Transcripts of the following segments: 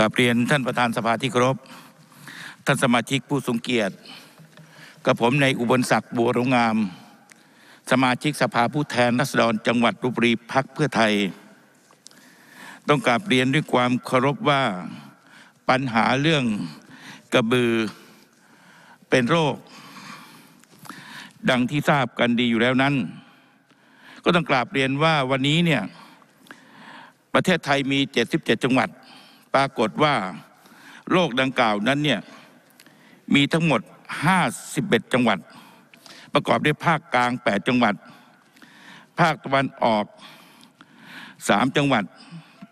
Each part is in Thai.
กับเรียนท่านประธานสภาที่เคารพ ท่านสมาชิกผู้ทรงเกียรติกับผมในอุบลศักดิ์บัวรงงาม สมาชิกสภาผู้แทนรัษฎรจังหวัดรุบรีพักเพื่อไทย ต้องกราบเรียนด้วยความเคารพว่าปัญหาเรื่องกระบือ เป็นโรค ดังที่ทราบกันดีอยู่แล้วนั้น ก็ต้องกราบเรียนว่าวันนี้เนี่ย ประเทศไทยมี 77 จังหวัดปรากฏว่าโรคดังกล่าวนั้น เนี่ย มีทั้งหมด 51 จังหวัด ประกอบด้วยภาคกลาง 8 จังหวัด ภาคตะวันออก 3 จังหวัด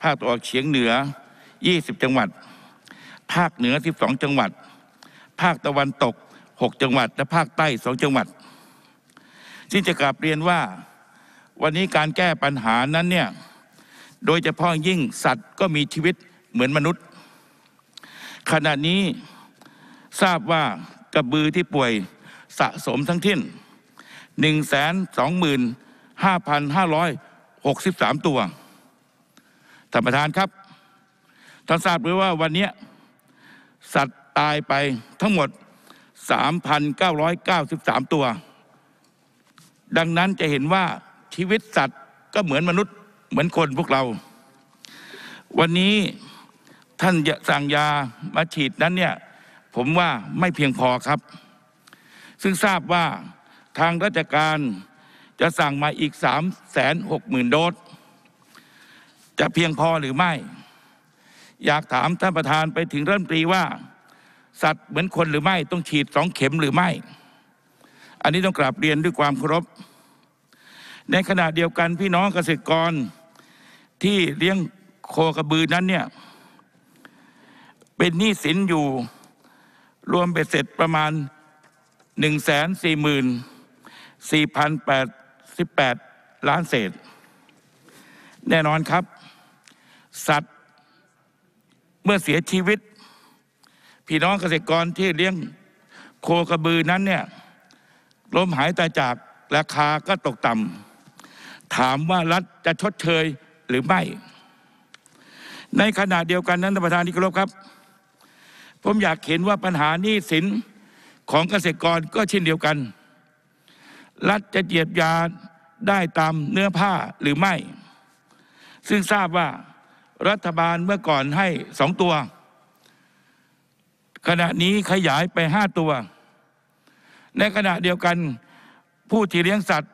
ภาคตะวันออกเฉียงเหนือ 20 จังหวัดภาคเหนือ 12 จังหวัด ภาคตะวันตก 6 จังหวัด และภาคใต้ 2 จังหวัดซึ่งจะกลับเรียนว่าวันนี้การแก้ปัญหานั้นเนี่ย โดยเฉพาะยิ่งสัตว์ก็มีชีวิตเหมือนมนุษย์ ขณะนี้ทราบว่ากระบือที่ป่วยสะสมทั้งทิ้นหนึ่งแสนสองหมื่นห้าพันห้าร้อยหกสิบสามตัวท่านประธานครับท่านทราบหรือว่าวันนี้ สัตว์ตายไปทั้งหมด 3,993 ตัว ดังนั้นจะเห็นว่าชีวิตสัตว์ก็เหมือนมนุษย์ เหมือนคนพวกเรา วันนี้ท่านสั่งยามาฉีดนั้นเนี่ยผมว่าไม่เพียงพอครับ ซึ่งทราบว่าทางราชการจะสั่งมาอีก3 6 0 0 0 0โดสจะเพียงพอหรือไม่ อยากถามท่านประธานไปถึงรัฐมนตรีว่า สัตว์เหมือนคนหรือไม่ต้องฉีดสองเข็มหรือไม่ อันนี้ต้องกราบเรียนด้วยความเคารพในขณะเดียวกันพี่น้องเกษตรกรที่เลี้ยงโคกระบือนั้นเนี่ยเป็นหนี้สินอยู่รวมเป็นเสร็จประมาณ 1 4 4 4 8 8ล้านเศษ แน่นอนครับ สัตว์เมื่อเสียชีวิต พี่น้องเกษตรกรที่เลี้ยงโคกระบือนั้นเนี่ยล้มหายตายจาก ราคาก็ตกต่ำถามว่ารัฐจะชดเชยหรือไม่ ในขณะเดียวกันนั้นท่านประธานที่เคารพครับผมอยากเห็นว่าปัญหานี้สินของเกษตรกรก็เช่นเดียวกัน รัฐจะเจียบยาได้ตามเนื้อผ้าหรือไม่ ซึ่งทราบว่า รัฐบาลเมื่อก่อนให้สองตัว ขณะนี้ขยายไปห้าตัว ในขณะเดียวกัน ผู้ที่เลี้ยงสัตว์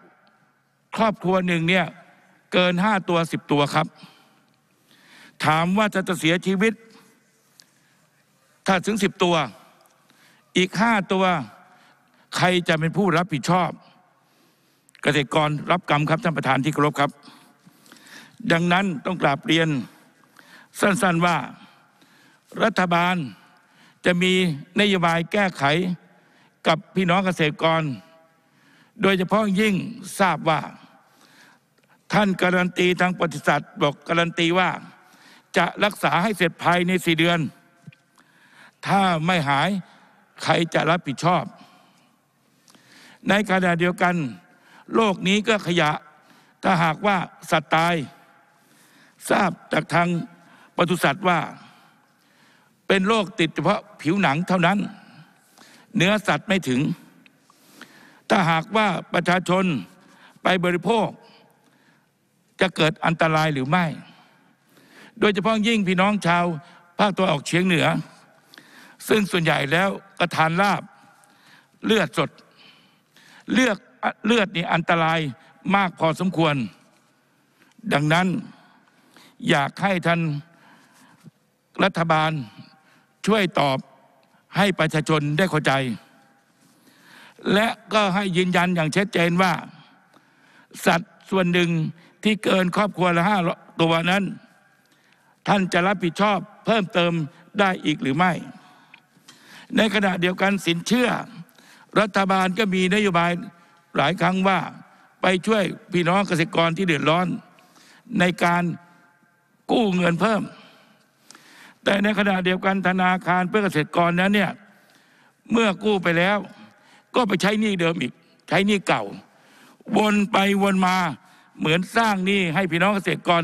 ครอบครัวหนึ่งเนี่ย เกินห้าตัวสิบตัวครับ ถามว่าจะจะเสียชีวิตถ้าถึงสิบตัว อีกห้าตัวใครจะเป็นผู้รับผิดชอบ เกษตรกรรับกรรมครับท่านประธานที่เคารพครับ ดังนั้นต้องกราบเรียนสั้นๆว่า รัฐบาลจะมีนโยบายแก้ไขกับพี่น้องเกษตรกร โดยเฉพาะยิ่งทราบว่า ท่านการันตีทางปฏิสัตว์บอกการันตีว่าจะรักษาให้เสร็จภายในสี่เดือนถ้าไม่หาย ใครจะรับผิดชอบ ในขณะเดียวกัน โลกนี้ก็ขยะ ถ้าหากว่าสัตว์ตาย ทราบจากทางปศุสัตว์ว่าเป็นโรคติดเฉพาะผิวหนังเท่านั้น เนื้อสัตว์ไม่ถึง ถ้าหากว่าประชาชนไปบริโภค จะเกิดอันตรายหรือไม่ โดยเฉพาะยิ่งพี่น้องชาวภาคตะวันออกเฉียงเหนือซึ่งส่วนใหญ่แล้วกระทานลาบเลือดสด เลือดเลือดนี่อันตรายมากพอสมควร ดังนั้นอยากให้ท่านรัฐบาลช่วยตอบให้ประชาชนได้เข้าใจ และก็ให้ยืนยันอย่างชัดเจนว่า สัตว์ส่วนหนึ่งที่เกินครอบครัวละห้าตัวนั้น ท่านจะรับผิดชอบเพิ่มเติมได้อีกหรือไม่ในขณะเดียวกันสินเชื่อรัฐบาลก็มีนโยบาย หลายครั้งว่า ไปช่วยพี่น้องเกษตรกรที่เดือดร้อน ในการกู้เงินเพิ่ม แต่ในขณะเดียวกันธนาคารเพื่อเกษตรกรนั้นเนี่ยเมื่อกู้ไปแล้วก็ไปใช้หนี้เดิมอีก ใช้หนี้เก่า วนไปวนมาเหมือนสร้างหนี้ให้พี่น้องเกษตรกร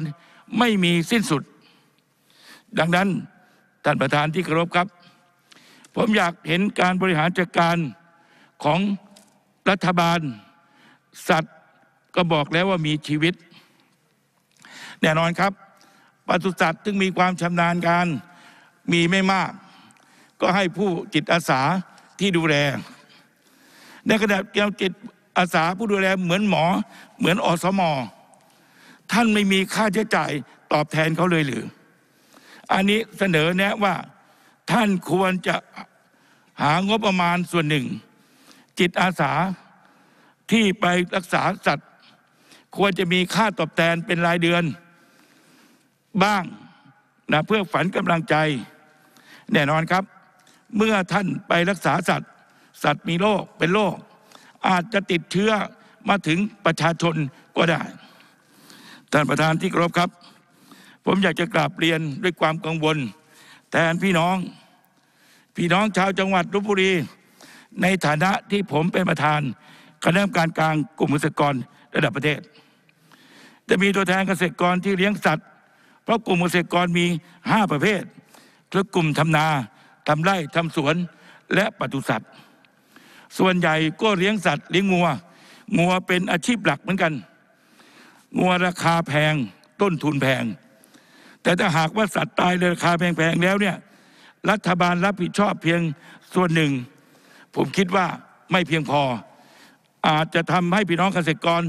ไม่มีสิ้นสุด ดังนั้นท่านประธานที่เคารพครับผมอยากเห็นการบริหารจัดการของรัฐบาล สัตว์ก็บอกแล้วว่ามีชีวิต แน่นอนครับปศุสัตว์ซึ่งมีความชำนาญการมีไม่มาก ก็ให้ผู้จิตอาสาที่ดูแล ในขณะเกี่ยวจิตอาสาผู้ดูแลเหมือนหมอเหมือนอสมอท่าน ไม่มีค่าใช้จ่ายตอบแทนเขาเลยหรืออันนี้เสนอแนะว่าท่านควรจะหางบประมาณส่วนหนึ่งจิตอาสาที่ไปรักษาสัตว์ ควรจะมีค่าตอบแทนเป็นรายเดือน บ้างนะเพื่อฝันกำลังใจ แน่นอนครับ เมื่อท่านไปรักษาสัตว์ สัตว์มีโรคเป็นโรคอาจจะติดเชื้อมาถึงประชาชนก็ได้ท่านประธานที่เคารพครับ ผมอยากจะกราบเรียนด้วยความกังวลแทนพี่น้อง พี่น้องชาวจังหวัดลบบุรี ในฐานะที่ผมเป็นประธานคณะกรรมการกลางกลุ่มเกษตรกรระดับประเทศ จะมีตัวแทนเกษตรกรที่เลี้ยงสัตว์เพราะกลุ่มเกษตรกรมี5ประเภทคือกลุ่มทำนาทำไร่ทำสวนและปศุสัตว์ ส่วนใหญ่ก็เลี้ยงสัตว์เลี้ยงงัวงัวเป็นอาชีพหลักเหมือนกันงัวราคาแพงต้นทุนแพงแต่ถ้าหากว่าสัตว์ตายในราคาแพงๆแล้วเนี่ย รัฐบาลรับผิดชอบเพียงส่วนหนึ่ง ผมคิดว่าไม่เพียงพออาจจะทำให้พี่น้องเกษตรกร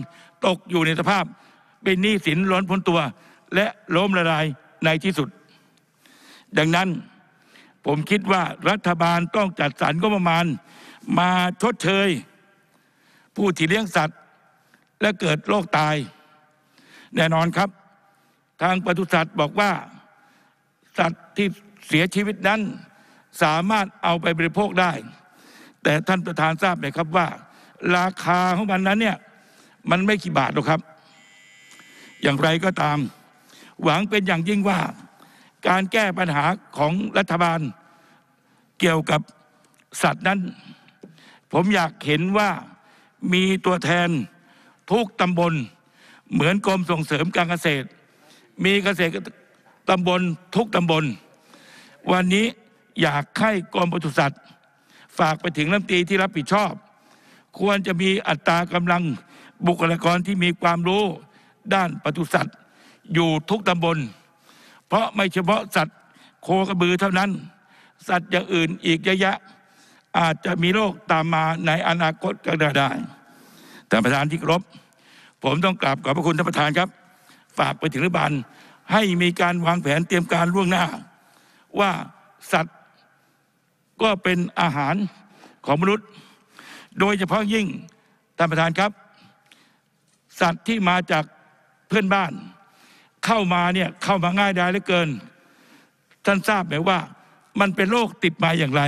ตกอยู่ในสภาพ เป็นหนี้สินล้นพ้นตัว และล้มละลายในที่สุด ดังนั้นผมคิดว่ารัฐบาลต้องจัดสรรงบประมาณมาชดเชยผู้ที่เลี้ยงสัตว์และเกิดโรคตาย แน่นอนครับทางปศุสัตว์บอกว่าสัตว์ที่เสียชีวิตนั้นสามารถเอาไปบริโภคได้ แต่ท่านประธานทราบไหมครับว่า ราคาของมันนั้นเนี่ย มันไม่กี่บาทหรอกครับ อย่างไรก็ตาม หวังเป็นอย่างยิ่งว่า การแก้ปัญหาของรัฐบาล เกี่ยวกับสัตว์นั้น ผมอยากเห็นว่ามีตัวแทนทุกตำบล เหมือนกรมส่งเสริมการเกษตรมีเกษตรตำบลทุกตำบล วันนี้อยากให้กรมปศุสัตว์ ฝากไปถึงน้ำมตีที่รับผิดชอบ ควรจะมีอัตรากำลังบุคลากรที่มีความ รู้ด้านปศุสัตว์ อยู่ทุกตำบล เพราะไม่เฉพาะสัตว์ โคกระบือเท่านั้น สัตว์ อย่าง อื่นอีกเยอะแยะ อาจจะมี โรคตามมาในอนาคตก็ได้แต่ประธานที่ครบผมต้องกราบขอบพระคุณท่านประธานครับฝากไปถึงรัฐบาลให้มีการวางแผนเตรียมการล่วงหน้า ว่าสัตว์ก็เป็นอาหารของมนุษย์ โดยเฉพาะยิ่งท่านประธานครับ สัตว์ที่มาจากเพื่อนบ้าน เข้ามาเนี่ย เข้ามาง่ายดายเหลือเกิน ท่านทราบไหมว่า มันเป็นโรคติดมาอย่างไร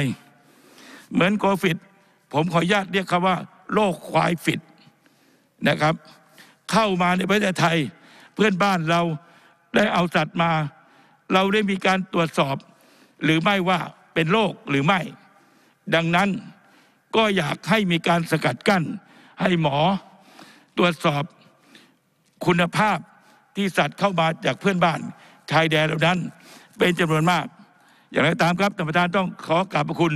เหมือนโควิด ผมขออนุญาตเรียกคำว่าโรคควายฟิดนะครับ เข้ามาในประเทศไทยเพื่อนบ้านเราได้เอาสัตว์มา เราได้มีการตรวจสอบ หรือไม่ว่าเป็นโรคหรือไม่ ดังนั้นก็อยากให้มีการสกัดกั้น ให้หมอ ตรวจสอบคุณภาพที่สัตว์เข้ามาจากเพื่อนบ้านชายแดนเหล่านั้น เป็นจำนวนมาก อย่างไรตามครับท่านประธานต้องขอกราบคุณ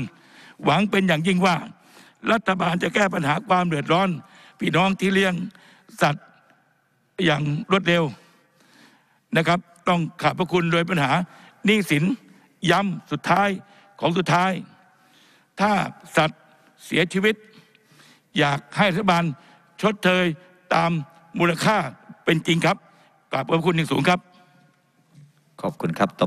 หวังเป็นอย่างยิ่งว่า รัฐบาลจะแก้ปัญหาความเดือดร้อนพี่น้องที่เลี้ยงสัตว์อย่างรวดเร็วนะครับต้องขอบพระคุณโดยปัญหาหนี้สินย้ำสุดท้ายของสุดท้าย ถ้าสัตว์เสียชีวิต อยากให้รัฐบาลชดเชยตามมูลค่าเป็นจริงครับกราบขอบคุณอย่างสูงครับขอบคุณครับ